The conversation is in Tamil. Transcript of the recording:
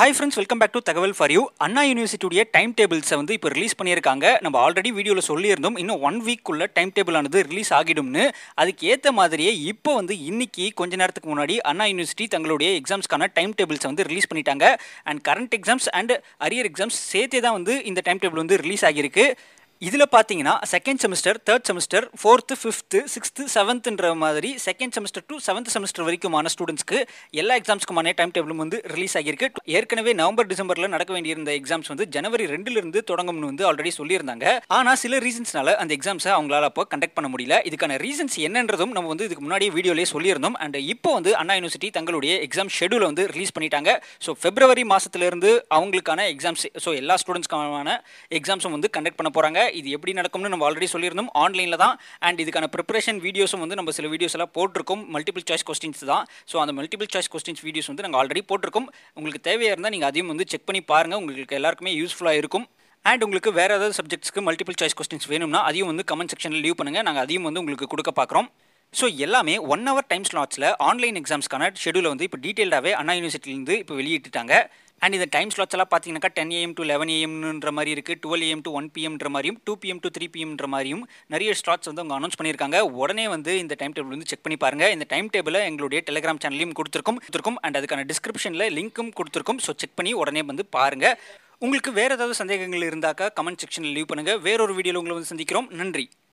hi friends welcome back to தகவல் ஃபார் யூ அண்ணா யூனிவர்சிட்டியுடைய டைம் டேபிள்ஸை வந்து இப்போ ரிலீஸ் பண்ணியிருக்காங்க நம்ம ஆல்ரெடி வீடியோவில் சொல்லியிருந்தோம் இன்னும் ஒன் வீக்குள்ளே டைம் டேபிள் ஆனது ரிலீஸ் ஆகிடும்னு அதுக்கு ஏற்ற மாதிரியே இப்போ வந்து இன்னைக்கு கொஞ்ச நேரத்துக்கு முன்னாடி அண்ணா யூனிவர்சிட்டி தங்களுடைய எக்ஸாம்ஸ்க்கான டைம் டேபிள்ஸை வந்து ரிலீஸ் பண்ணிட்டாங்க and current exams and arrear exams சேர்த்தே தான் வந்து இந்த டைம் டேபிள் வந்து ரிலீஸ் ஆகியிருக்கு இதில் பார்த்தீங்கன்னா second semester third semester fourth fifth sixth செவன்த்துன்ற மாதிரி second semester to seventh semester வரைக்குமான ஸ்டூடெண்ட்ஸ்க்கு எல்லா எக்ஸாம்ஸ்க்குமான டைம் டேபிளும் வந்து ரிலீஸ் ஆகியிருக்கு ஏற்கனவே நவம்பர் டிசம்பரில் நடக்க வேண்டியிருந்த எக்ஸாம்ஸ் வந்து ஜனவரி ரெண்டுலேருந்து தொடங்கும்னு வந்து ஆல்ரெடி சொல்லியிருந்தாங்க ஆனால் சில ரீசன்ஸ்னால அந்த எக்ஸாம்ஸை அவங்களால அப்போ கண்டக்ட் பண்ண முடியல இதுக்கான ரீசன்ஸ் என்னன்றதும் நம்ம வந்து இதுக்கு முன்னாடியே வீடியோலேயே சொல்லியிருந்தோம் அண்ட் இப்போ வந்து அண்ணா யூனிவர்சிட்டி தங்களுடைய எக்ஸாம் ஷெடியூலை வந்து ரிலீஸ் பண்ணிட்டாங்க ஸோ பிப்ரவரி மாதத்துலேருந்து அவங்களுக்கான எக்ஸாம்ஸ் ஸோ எல்லா ஸ்டூடெண்ட்ஸ்க்கான எக்ஸாம்ஸும் வந்து கண்டக்ட் பண்ண போகிறாங்க இது எப்படி நடக்கும்னு நம்ம ஆல்ரெடி சொல்லியிருந்தோம் ஆன்லைனில் தான் அண்ட் இதுக்கான ப்ரிப்பரேஷன் வீடியோஸும் வந்து நம்ம சில வீடியோஸ் எல்லாம் போட்டிருக்கோம் மல்டிபிள் சாய்ஸ் கொஸ்டின்ஸ் தான் ஸோ அந்த மல்டிபிள் சாய்ஸ் கொஸ்டின்ஸ் வீடியோஸ் வந்து நாங்கள் ஆல்ரெடி போட்டிருக்கோம் உங்களுக்கு தேவையாக இருந்தால் நீங்கள் அதையும் வந்து செக் பண்ணி பாருங்கள் உங்களுக்கு எல்லாருக்குமே யூஸ்ஃபுல்லாக இருக்கும் அண்ட் உங்களுக்கு வேறு ஏதாவது சப்ஜெக்ட்ஸ்க்கு மல்டிபிள் சாய்ஸ் கொஸ்டின்ஸ் வேணும்னா அதையும் வந்து கமெண்ட் செக்ஷனில் லீவ் பண்ணுங்கள் நாங்கள் அதையும் வந்து உங்களுக்கு கொடுக்க பார்க்குறோம் ஸோ எல்லாமே ஒன் ஹவர் டைம் ஸ்லாட்ஸில் ஆன்லைன் எக்ஸாம்ஸ்க்கான ஷெடியூலை வந்து இப்போ டீட்டெயில்டாகவே அண்ணா யூனிவர்சிட்டிலேருந்து இப்போ வெளியிட்டுட்டாங்க அண்ட் இந்த டைம் ஸ்லாட்ஸ் எல்லாம் பார்த்தீங்கன்னாக்கா டென் ஏஎம் டு லெவன் ஏஎம்ன்ற மாதிரி இருக்குது டுவெல் ஏஎம் டு ஒன் பிஎம்ன்ற மாதிரியும் டூ பிஎம் டு த்ரீ பிஎம்ன்ற மாதிரியும் நிறைய ஸ்லாட்ஸ் வந்து அவங்க அனௌன்ஸ் பண்ணியிருக்காங்க உடனே வந்து இந்த டைம் டேபிள் வந்து செக் பண்ணி பாருங்கள் இந்த டைம் டேபிளை எங்களுடைய டெலிகிராம் சேனலையும் கொடுத்துருக்கும் கொடுத்துருக்கும் அண்ட் அதுக்கான டிஸ்கிரிப்ஷனில் லிங்க்கும் கொடுத்துருக்கும் ஸோ செக் பண்ணி உடனே வந்து பாருங்கள் உங்களுக்கு வேறு ஏதாவது சந்தேகங்கள் இருந்தாக்கா கமெண்ட் செக்ஷனில் லீவ் பண்ணுங்கள் வேறொரு வீடியோவில் உங்களை வந்து சந்திக்கிறோம் நன்றி